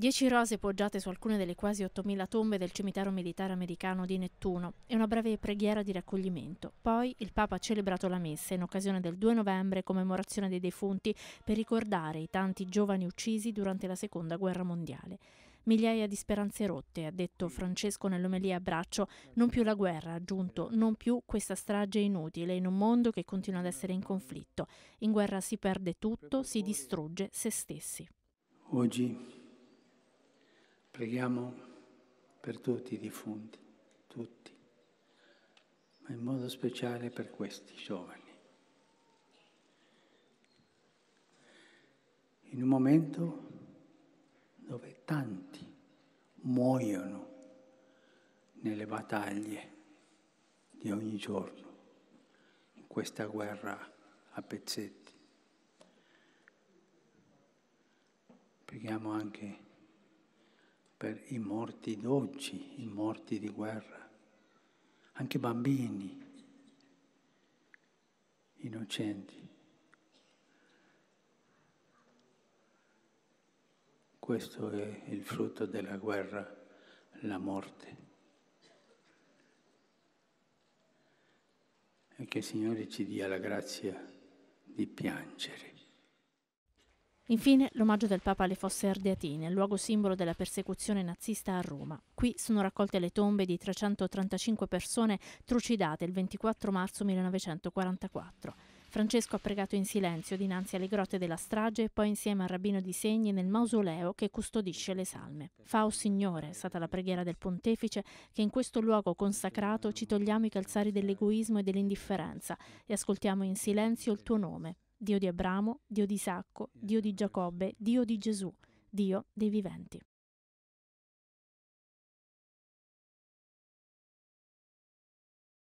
Dieci rose poggiate su alcune delle quasi 8.000 tombe del cimitero militare americano di Nettuno e una breve preghiera di raccoglimento. Poi il Papa ha celebrato la messa in occasione del 2 novembre commemorazione dei defunti per ricordare i tanti giovani uccisi durante la Seconda Guerra Mondiale. Migliaia di speranze rotte, ha detto Francesco nell'omelia a braccio, non più la guerra, ha aggiunto, non più questa strage inutile in un mondo che continua ad essere in conflitto. In guerra si perde tutto, si distrugge se stessi. Oggi Preghiamo per tutti i difunti, tutti, ma in modo speciale per questi giovani. In un momento dove tanti muoiono nelle battaglie di ogni giorno, in questa guerra a pezzetti. Preghiamo anche per i morti d'oggi, i morti di guerra, anche bambini innocenti. Questo è il frutto della guerra, la morte. E che il Signore ci dia la grazia di piangere. Infine, l'omaggio del Papa alle Fosse Ardeatine, il luogo simbolo della persecuzione nazista a Roma. Qui sono raccolte le tombe di 335 persone trucidate il 24 marzo 1944. Francesco ha pregato in silenzio dinanzi alle grotte della strage e poi insieme al rabbino di segni nel mausoleo che custodisce le salme. Fa, o Signore, è stata la preghiera del pontefice, che in questo luogo consacrato ci togliamo i calzari dell'egoismo e dell'indifferenza e ascoltiamo in silenzio il tuo nome. Dio di Abramo, Dio di Isacco, Dio di Giacobbe, Dio di Gesù, Dio dei viventi.